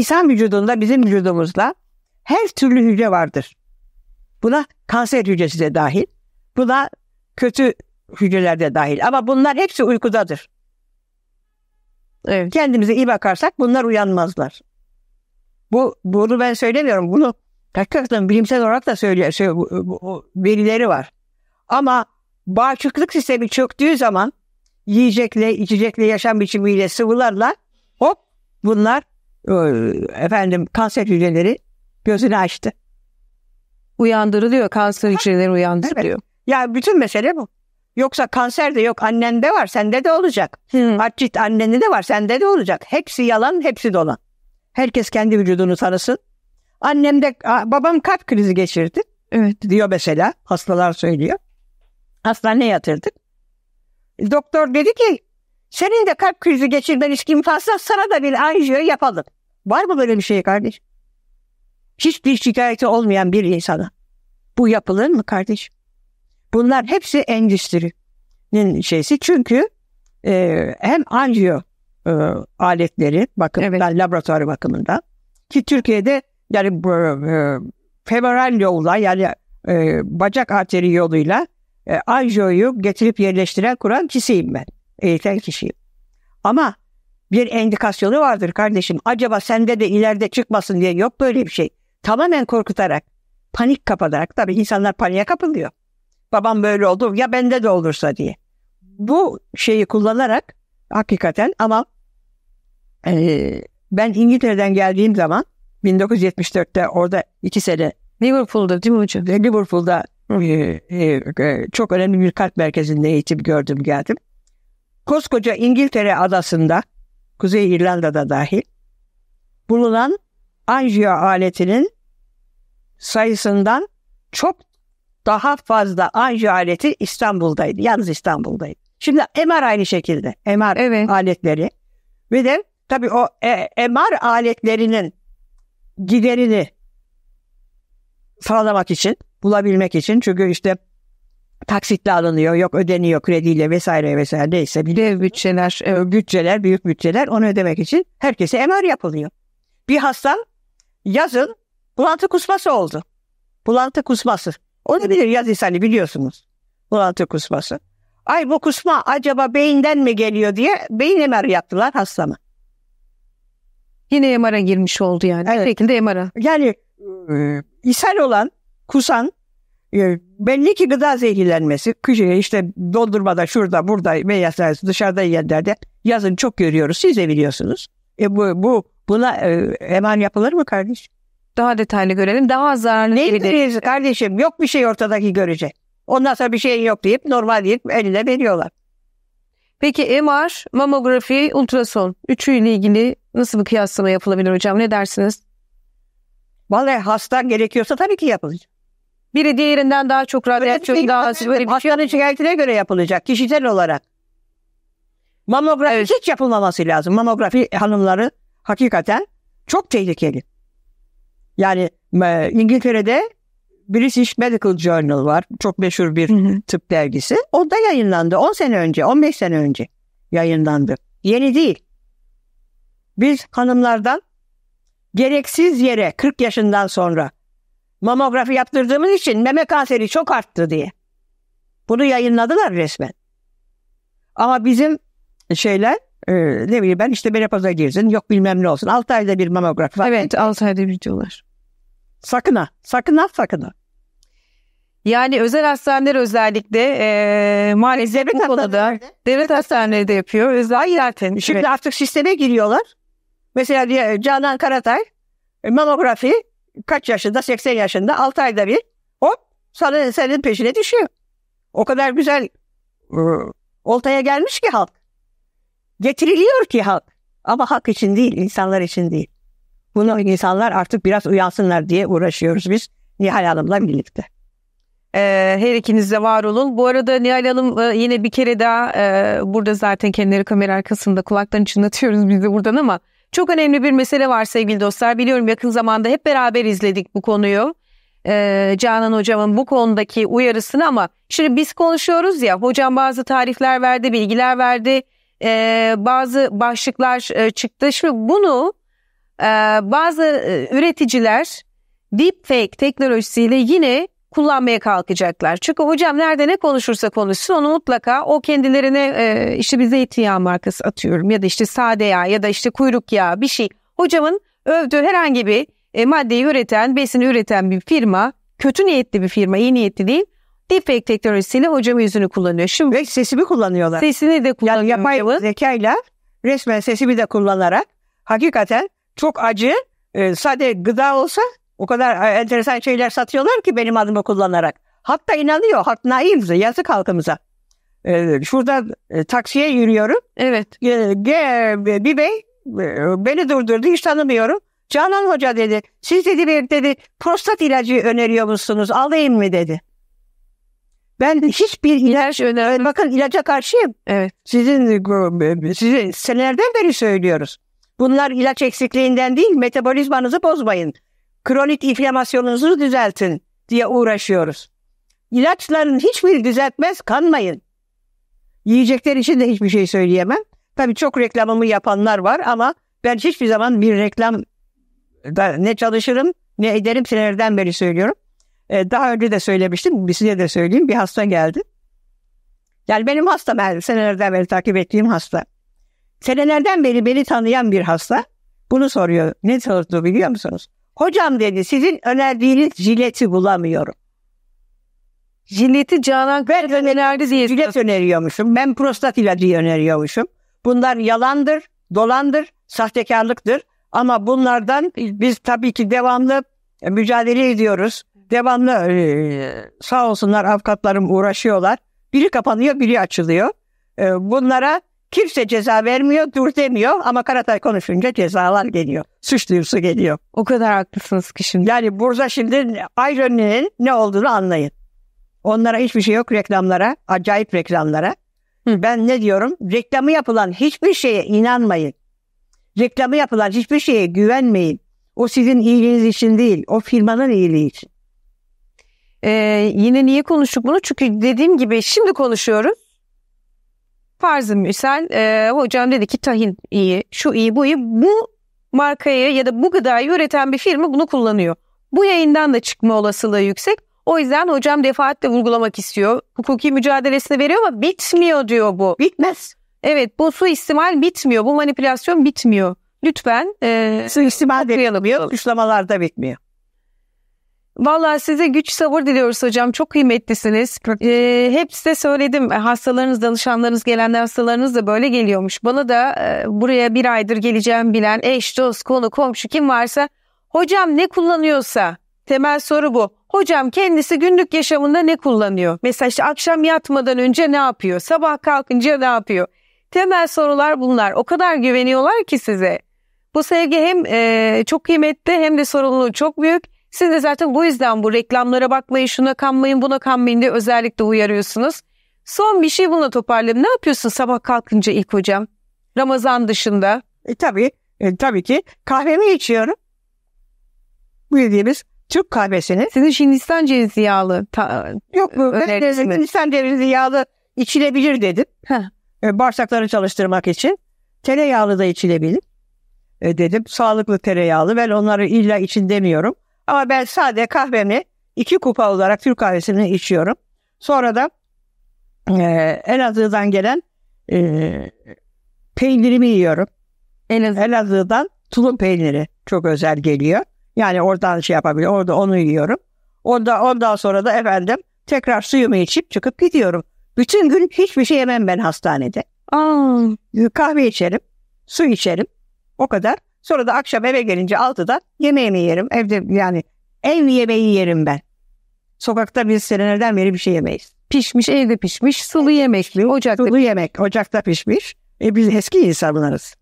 İnsan vücudunda bizim vücudumuzda her türlü hücre vardır. Buna kanser hücresi de dahil. Buna kötü hücreler de dahil. Ama bunlar hepsi uykudadır. Evet. Kendimize iyi bakarsak bunlar uyanmazlar. Bu bunu ben söylemiyorum. Bunu hakikaten bilimsel olarak da söylüyor, söylüyor bu, bu, bu, verileri var. Ama bağışıklık sistemi çöktüğü zaman yiyecekle, içecekle, yaşam biçimiyle, sıvılarla hop bunlar ee, efendim kanser hücreleri gözünü açtı. Uyandırılıyor kanser hücreleri uyandırılıyor. Evet. Yani bütün mesele bu. Yoksa kanser de yok annende var sende de olacak. Hmm. Artrit annende de var sende de olacak. Hepsi yalan hepsi dolan. Herkes kendi vücudunu tanısın. Annemde babam kalp krizi geçirdi. Evet. Diyor mesela hastalar söylüyor. Hastaneye yatırdık. Doktor dedi ki senin de kalp krizi geçirmen risk imkansız sana da bir anjiyo yapalım. Var mı böyle bir şey kardeş? Hiçbir şikayeti olmayan bir insana. Bu yapılır mı kardeş? Bunlar hepsi endüstrinin şeysi. Çünkü e, hem anjiyo e, aletleri bakımından, evet. laboratuvar bakımında ki Türkiye'de yani e, femoral yolla yani e, bacak arteri yoluyla e, anjiyoyu getirip yerleştiren kuran kişiyim ben eğiten kişiyim. Ama bir endikasyonu vardır kardeşim. Acaba sende de ileride çıkmasın diye yok böyle bir şey. Tamamen korkutarak, panik kapatarak tabii insanlar paniğe kapılıyor. Babam böyle oldu ya bende de olursa diye. Bu şeyi kullanarak hakikaten ama e, ben İngiltere'den geldiğim zaman 1974'te orada iki sene Liverpool'da değil mi hocam? Liverpool'da e, e, e çok önemli bir kalp merkezinde eğitim gördüm geldim koskoca İngiltere adasında, Kuzey İrlanda'da dahil, bulunan anjiyo aletinin sayısından çok daha fazla anjiyo aleti İstanbul'daydı. Yalnız İstanbul'daydı. Şimdi MR aynı şekilde. MR evet. aletleri. Ve de tabii o e, MR aletlerinin giderini sağlamak için, bulabilmek için. Çünkü işte taksitle alınıyor, yok ödeniyor krediyle vesaire vesaire neyse. Bir de bütçeler, e, bütçeler, büyük bütçeler onu ödemek için herkese MR yapılıyor. Bir hasta yazın bulantı kusması oldu. Bulantı kusması. bilir yaz ishali biliyorsunuz. Bulantı kusması. Ay bu kusma acaba beyinden mi geliyor diye beyin MR yaptılar hastama. Yine MR'a girmiş oldu yani. Evet. Şekilde MR'a. Yani e, ishal olan, kusan e, belli ki gıda zehirlenmesi işte dondurmada şurada burada veya dışarıda yiyenlerde yazın çok görüyoruz siz de biliyorsunuz. E bu, bu buna e, hemen yapılır mı kardeş? Daha detaylı görelim. Daha az zararlı. Ne göreceğiz kardeşim? Yok bir şey ortadaki görece Ondan sonra bir şey yok deyip normal deyip eline veriyorlar. Peki MR, mamografi, ultrason üçüyle ilgili nasıl bir kıyaslama yapılabilir hocam? Ne dersiniz? Vallahi hasta gerekiyorsa tabii ki yapılacak. Biri diğerinden daha çok radyasyon daha hastanın şey şikayetine göre yapılacak kişisel olarak. Mamografi evet. hiç yapılmaması lazım. Mamografi hanımları hakikaten çok tehlikeli. Yani e, İngiltere'de British Medical Journal var. Çok meşhur bir tıp dergisi. O da yayınlandı 10 sene önce, 15 sene önce yayınlandı. Yeni değil. Biz hanımlardan gereksiz yere 40 yaşından sonra mamografi yaptırdığımız için meme kanseri çok arttı diye. Bunu yayınladılar resmen. Ama bizim şeyler e, ne bileyim ben işte menopoza girsin yok bilmem ne olsun. 6 ayda bir mamografi Evet 6 ayda bir diyorlar. Sakın ha sakın ha sakın ha. Yani özel hastaneler özellikle e, maalesef devlet bu konuda devlet hastaneleri de yapıyor. Özel zaten. Şimdi evet. artık sisteme giriyorlar. Mesela Canan Karatay e, mamografi kaç yaşında 80 yaşında 6 ayda bir hop sana senin peşine düşüyor. O kadar güzel ıı, oltaya gelmiş ki halk. Getiriliyor ki halk. Ama halk için değil, insanlar için değil. Bunu insanlar artık biraz uyansınlar diye uğraşıyoruz biz Nihal Hanım'la birlikte. Ee, her ikiniz de var olun. Bu arada Nihal Hanım e, yine bir kere daha e, burada zaten kendileri kamera arkasında kulaklarını çınlatıyoruz biz de buradan ama çok önemli bir mesele var sevgili dostlar. Biliyorum yakın zamanda hep beraber izledik bu konuyu. Ee, Canan hocamın bu konudaki uyarısını ama şimdi biz konuşuyoruz ya hocam bazı tarifler verdi, bilgiler verdi, e, bazı başlıklar e, çıktı. Şimdi bunu e, bazı e, üreticiler deepfake teknolojisiyle yine kullanmaya kalkacaklar. Çünkü hocam nerede ne konuşursa konuşsun onu mutlaka o kendilerine e, işte bir zeytinyağı markası atıyorum ya da işte sade yağ ya da işte kuyruk yağı bir şey. Hocamın övdüğü herhangi bir e, maddeyi üreten, besini üreten bir firma, kötü niyetli bir firma, iyi niyetli değil. Deepfake teknolojisiyle hocamın yüzünü kullanıyor. Şimdi Ve sesimi kullanıyorlar. Sesini de kullanıyor. Yani yapay hocamın. zekayla resmen sesimi de kullanarak hakikaten çok acı e, sade gıda olsa o kadar e, enteresan şeyler satıyorlar ki benim adımı kullanarak. Hatta inanıyor. Halk naimdi. Yazık halkımıza. E, şurada e, taksiye yürüyorum. Evet. Ge, bir bey beni durdurdu. Hiç tanımıyorum. Canan Hoca dedi. Siz dedi bir dedi prostat ilacı öneriyor musunuz? Alayım mı dedi. Ben hiçbir ilaç öner bakın ilaca karşıyım. Evet. Sizin size senelerden beri söylüyoruz. Bunlar ilaç eksikliğinden değil metabolizmanızı bozmayın kronik inflamasyonunuzu düzeltin diye uğraşıyoruz. İlaçların hiçbir düzeltmez kanmayın. Yiyecekler için de hiçbir şey söyleyemem. Tabii çok reklamımı yapanlar var ama ben hiçbir zaman bir reklam ne çalışırım ne ederim senelerden beri söylüyorum. Ee, daha önce de söylemiştim. Bir size de söyleyeyim. Bir hasta geldi. Yani benim hastam her senelerden beri takip ettiğim hasta. Senelerden beri beni tanıyan bir hasta bunu soruyor. Ne sordu biliyor musunuz? Hocam dedi sizin önerdiğiniz jileti bulamıyorum. Jileti Canan ben önerdi diye. Jilet öneriyormuşum. Ben prostat ilacı öneriyormuşum. Bunlar yalandır, dolandır, sahtekarlıktır. Ama bunlardan biz tabii ki devamlı e, mücadele ediyoruz. Devamlı e, sağ olsunlar avukatlarım uğraşıyorlar. Biri kapanıyor, biri açılıyor. E, bunlara Kimse ceza vermiyor, dur demiyor ama Karatay konuşunca cezalar geliyor. Suç duyusu geliyor. O kadar haklısınız ki şimdi. Yani burada şimdi ironinin ne olduğunu anlayın. Onlara hiçbir şey yok reklamlara, acayip reklamlara. Hı. Ben ne diyorum? Reklamı yapılan hiçbir şeye inanmayın. Reklamı yapılan hiçbir şeye güvenmeyin. O sizin iyiliğiniz için değil, o firmanın iyiliği için. Ee, yine niye konuştuk bunu? Çünkü dediğim gibi şimdi konuşuyoruz Farzı misal e, hocam dedi ki tahin iyi, şu iyi, bu iyi. Bu markayı ya da bu gıdayı üreten bir firma bunu kullanıyor. Bu yayından da çıkma olasılığı yüksek. O yüzden hocam defaatle vurgulamak istiyor. Hukuki mücadelesini veriyor ama bitmiyor diyor bu. Bitmez. Evet bu su istimal bitmiyor. Bu manipülasyon bitmiyor. Lütfen e, suistimal de bitmiyor. Suçlamalar da bitmiyor. Vallahi size güç sabır diliyoruz hocam. Çok kıymetlisiniz. Ee, hep size söyledim. Hastalarınız, danışanlarınız, gelen hastalarınız da böyle geliyormuş. Bana da e, buraya bir aydır geleceğim bilen eş, dost, konu, komşu kim varsa hocam ne kullanıyorsa temel soru bu. Hocam kendisi günlük yaşamında ne kullanıyor? Mesela işte akşam yatmadan önce ne yapıyor? Sabah kalkınca ne yapıyor? Temel sorular bunlar. O kadar güveniyorlar ki size. Bu sevgi hem e, çok kıymetli hem de sorumluluğu çok büyük. Siz de zaten bu yüzden bu reklamlara bakmayın, şuna kanmayın, buna kanmayın diye özellikle uyarıyorsunuz. Son bir şey bununla toparlayayım. Ne yapıyorsun sabah kalkınca ilk hocam? Ramazan dışında. E, tabii, e, tabii ki kahvemi içiyorum. Bu dediğimiz Türk kahvesini. Sizin Hindistan cevizi yağlı ta, Yok mu? Hindistan cevizi yağlı içilebilir dedim. E, bağırsakları çalıştırmak için. Tereyağlı da içilebilir e, dedim. Sağlıklı tereyağlı. Ben onları illa için demiyorum. Ama ben sade kahvemi iki kupa olarak Türk kahvesini içiyorum. Sonra da e, Elazığ'dan gelen e, peynirimi yiyorum. Elazığ. Elazığ'dan tulum peyniri çok özel geliyor. Yani oradan şey yapabiliyorum. Orada onu yiyorum. Onda, ondan sonra da efendim tekrar suyumu içip çıkıp gidiyorum. Bütün gün hiçbir şey yemem ben hastanede. Aa. Kahve içerim, su içerim. O kadar. Sonra da akşam eve gelince 6'da yemeğimi yerim. Evde yani ev yemeği yerim ben. Sokakta biz senelerden beri bir şey yemeyiz. Pişmiş, evde pişmiş, sulu yemekli, ocakta. Sulu yemek, ocakta pişmiş. E biz eski insanlarız.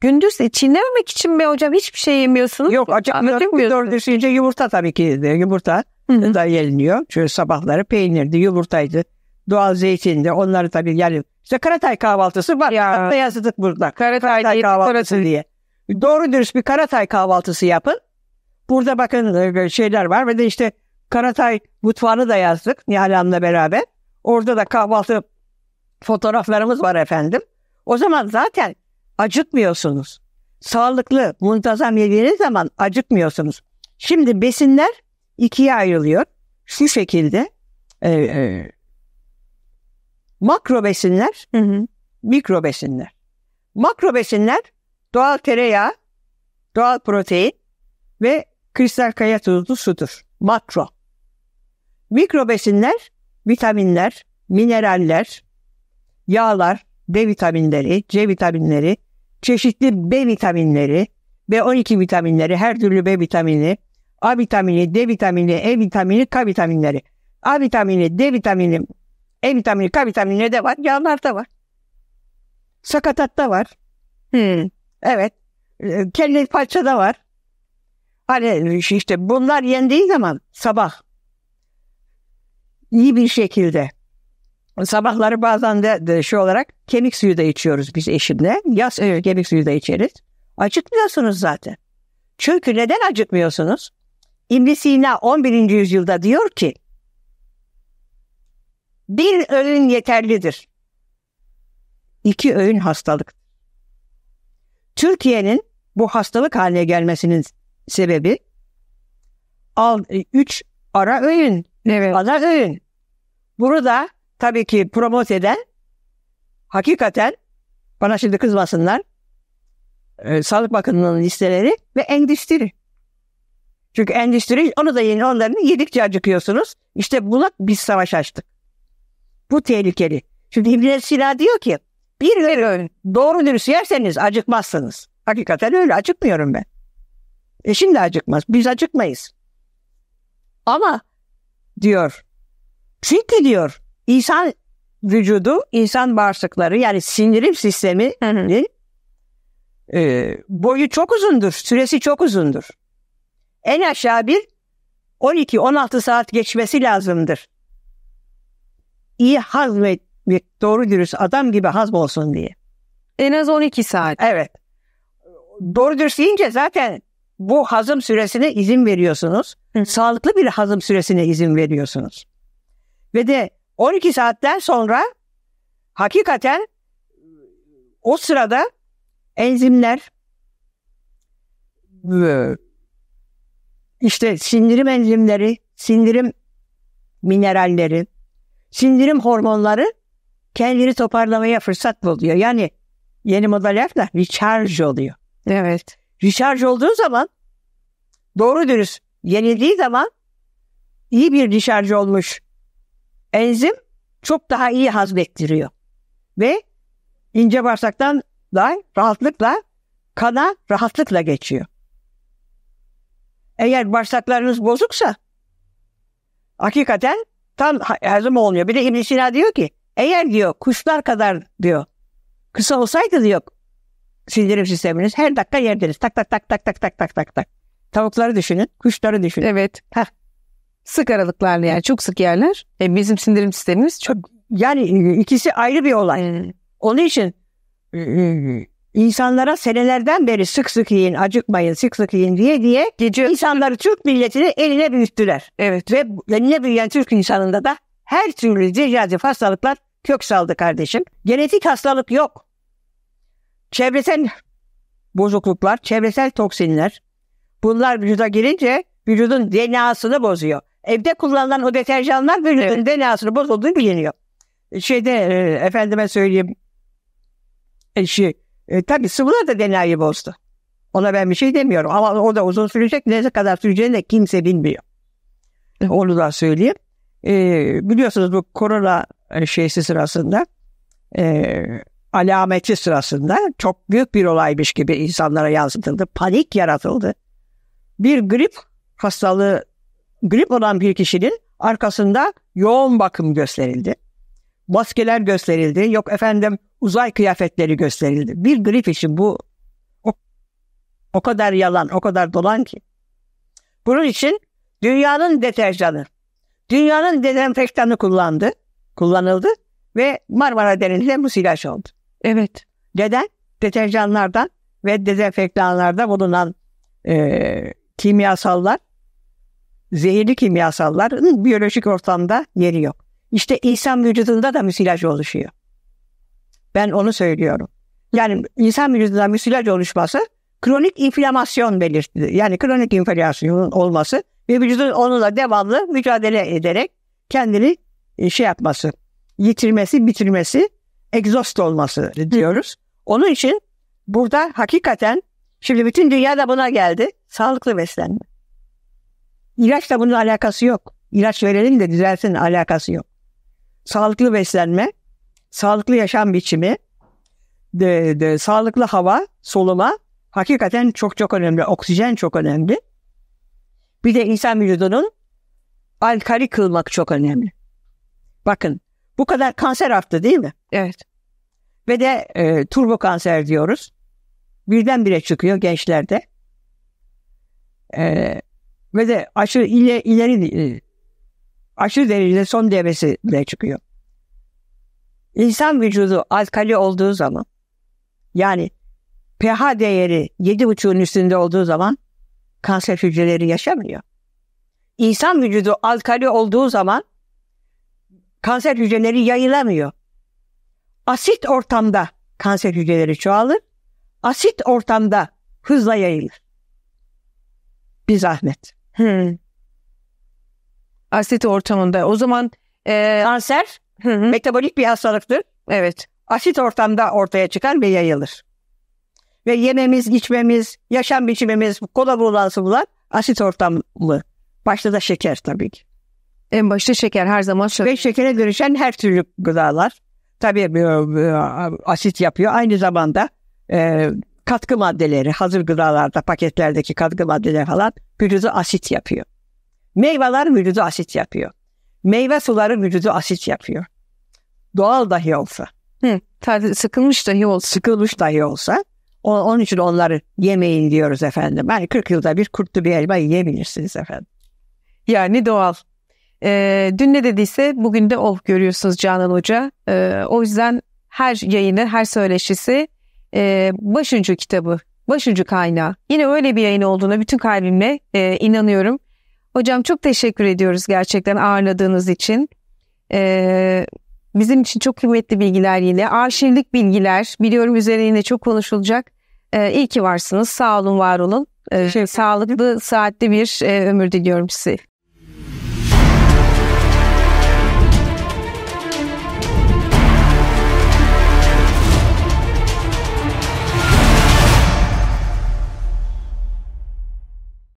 Gündüz çiğnememek için mi hocam hiçbir şey yemiyorsunuz? Yok acaba dördüncü yumurta tabii ki de yumurta Hı-hı. da yeniliyor. Çünkü sabahları peynirdi, yumurtaydı, doğal zeytindi. Onları tabii yani işte Karatay kahvaltısı var. Ya. Hatta yazdık burada. Karatay, Karatay kahvaltısı diye. Doğru dürüst bir Karatay kahvaltısı yapın. Burada bakın e, şeyler var ve de işte Karatay mutfağını da yazdık Nihal Hanım'la beraber. Orada da kahvaltı fotoğraflarımız var efendim. O zaman zaten acıkmıyorsunuz. Sağlıklı, muntazam yediğiniz zaman acıkmıyorsunuz. Şimdi besinler ikiye ayrılıyor. Şu şekilde e, e, makro besinler, hı hı. mikro besinler. Makro besinler doğal tereyağı, doğal protein ve kristal kaya tuzlu sudur. Makro. Mikro besinler, vitaminler, mineraller, yağlar, D vitaminleri, C vitaminleri, çeşitli B vitaminleri, B12 vitaminleri, her türlü B vitamini, A vitamini, D vitamini, E vitamini, K vitaminleri. A vitamini, D vitamini, E vitamini, K vitamini de var. Yağlar da var. Sakatatta var. Hmm. Evet. Ee, kendi parçada var. Hani işte bunlar yendiği zaman sabah iyi bir şekilde sabahları bazen de, de şey olarak kemik suyu da içiyoruz biz eşimle. Yaz e, kemik suyu da içeriz. Acıkmıyorsunuz zaten. Çünkü neden acıkmıyorsunuz? ibn Sina 11. yüzyılda diyor ki bir öğün yeterlidir. İki öğün hastalıktır. Türkiye'nin bu hastalık haline gelmesinin sebebi al, e, üç ara öğün, evet. ana öğün. Bunu da tabii ki promote eden hakikaten bana şimdi kızmasınlar e, Sağlık Bakanlığı'nın listeleri ve endüstri. Çünkü endüstri onu da yeni onların yedikçe acıkıyorsunuz. İşte buna biz savaş açtık. Bu tehlikeli. Şimdi İbn Sina diyor ki bir öğün doğru dürüst yerseniz acıkmazsınız. Hakikaten öyle acıkmıyorum ben. Eşim de acıkmaz. Biz acıkmayız. Ama diyor çünkü diyor insan vücudu, insan bağırsakları yani sinirim sistemi e, boyu çok uzundur, süresi çok uzundur. En aşağı bir 12-16 saat geçmesi lazımdır. İyi hazmet bir doğru dürüst adam gibi hazm olsun diye. En az 12 saat. Evet. Doğru dürüst deyince zaten bu hazım süresine izin veriyorsunuz. Hı. Sağlıklı bir hazım süresine izin veriyorsunuz. Ve de 12 saatten sonra hakikaten e, o sırada enzimler e, işte sindirim enzimleri, sindirim mineralleri, sindirim hormonları kendini toparlamaya fırsat buluyor. Yani yeni model lafla recharge oluyor. Evet. Recharge olduğu zaman doğru dürüst yenildiği zaman iyi bir recharge olmuş enzim çok daha iyi hazmettiriyor. Ve ince bağırsaktan da rahatlıkla kana rahatlıkla geçiyor. Eğer bağırsaklarınız bozuksa hakikaten tam hazım olmuyor. Bir de ibn Sina diyor ki eğer diyor kuşlar kadar diyor kısa olsaydı diyor sindirim sisteminiz her dakika yerdiniz. Tak tak tak tak tak tak tak tak tak. Tavukları düşünün, kuşları düşünün. Evet. Heh. Sık aralıklarla yani çok sık yerler. E bizim sindirim sistemimiz çok... Yani e, ikisi ayrı bir olay. Onun için e, e, insanlara senelerden beri sık sık yiyin, acıkmayın, sık sık yiyin diye diye Gece... insanları Türk milletini eline büyüttüler. Evet. Ve eline büyüyen Türk insanında da her türlü dejatif hastalıklar kök saldı kardeşim. Genetik hastalık yok. Çevresel bozukluklar, çevresel toksinler bunlar vücuda girince vücudun DNA'sını bozuyor. Evde kullanılan o deterjanlar vücudun DNA'sını bozulduğunu biliniyor. E, şeyde e, efendime söyleyeyim e, şey, e, tabii sıvılar da DNA'yı bozdu. Ona ben bir şey demiyorum ama o da uzun sürecek. Ne kadar süreceğini de kimse bilmiyor. Onu da söyleyeyim e, biliyorsunuz bu korona e, şeysi sırasında e, alameti sırasında çok büyük bir olaymış gibi insanlara yansıtıldı. Panik yaratıldı. Bir grip hastalığı, grip olan bir kişinin arkasında yoğun bakım gösterildi. Maskeler gösterildi. Yok efendim uzay kıyafetleri gösterildi. Bir grip için bu o, o kadar yalan, o kadar dolan ki. Bunun için dünyanın deterjanı, Dünyanın dezenfektanı kullandı, kullanıldı ve Marmara Denizi'ne bu silaj oldu. Evet. Neden? Deterjanlardan ve dezenfektanlarda bulunan e, kimyasallar, zehirli kimyasalların biyolojik ortamda yeri yok. İşte insan vücudunda da müsilaj oluşuyor. Ben onu söylüyorum. Yani insan vücudunda müsilaj oluşması kronik inflamasyon belirtisi, Yani kronik inflamasyon olması ve vücudun onunla devamlı mücadele ederek kendini e, şey yapması, yitirmesi, bitirmesi, egzost olması diyoruz. Onun için burada hakikaten şimdi bütün dünya da buna geldi. Sağlıklı beslenme. İlaçla bunun alakası yok. İlaç verelim de düzelsin alakası yok. Sağlıklı beslenme, sağlıklı yaşam biçimi, de, de, sağlıklı hava, soluma hakikaten çok çok önemli. Oksijen çok önemli. Bir de insan vücudunun alkali kılmak çok önemli. Bakın bu kadar kanser arttı değil mi? Evet. Ve de e, turbo kanser diyoruz. Birdenbire çıkıyor gençlerde. E, ve de aşırı ile, ileri e, aşırı derecede son devresi bile çıkıyor. İnsan vücudu alkali olduğu zaman yani pH değeri 7.5'un üstünde olduğu zaman kanser hücreleri yaşamıyor. İnsan vücudu alkali olduğu zaman kanser hücreleri yayılamıyor. Asit ortamda kanser hücreleri çoğalır. Asit ortamda hızla yayılır. Bir zahmet. Hmm. Asit ortamında. O zaman e... kanser hı hı. metabolik bir hastalıktır. Evet. Asit ortamda ortaya çıkar ve yayılır ve yememiz, içmemiz, yaşam biçimimiz, kola bulansı bunlar asit ortamlı. Başta da şeker tabii ki. En başta şeker her zaman şeker. Ve şekere dönüşen her türlü gıdalar. Tabii e, e, asit yapıyor. Aynı zamanda e, katkı maddeleri, hazır gıdalarda paketlerdeki katkı maddeleri falan vücudu asit yapıyor. Meyveler vücudu asit yapıyor. Meyve suları vücudu asit yapıyor. Doğal dahi olsa. Hı, sıkılmış dahi olsa. Sıkılmış dahi olsa onun için onları yemeyin diyoruz efendim. Yani 40 yılda bir kurtlu bir elma yiyebilirsiniz efendim. Yani doğal. Ee, dün ne dediyse bugün de o görüyorsunuz Canan Hoca. Ee, o yüzden her yayını, her söyleşisi e, başucu kitabı, başucu kaynağı. Yine öyle bir yayın olduğuna bütün kalbimle e, inanıyorum. Hocam çok teşekkür ediyoruz gerçekten ağırladığınız için. Ee, bizim için çok kıymetli bilgiler yine. Arşivlik bilgiler biliyorum üzerine yine çok konuşulacak. Ee, iyi ki varsınız. Sağ olun, var olun. Ee, sağlıklı, saatli bir e, ömür diliyorum size.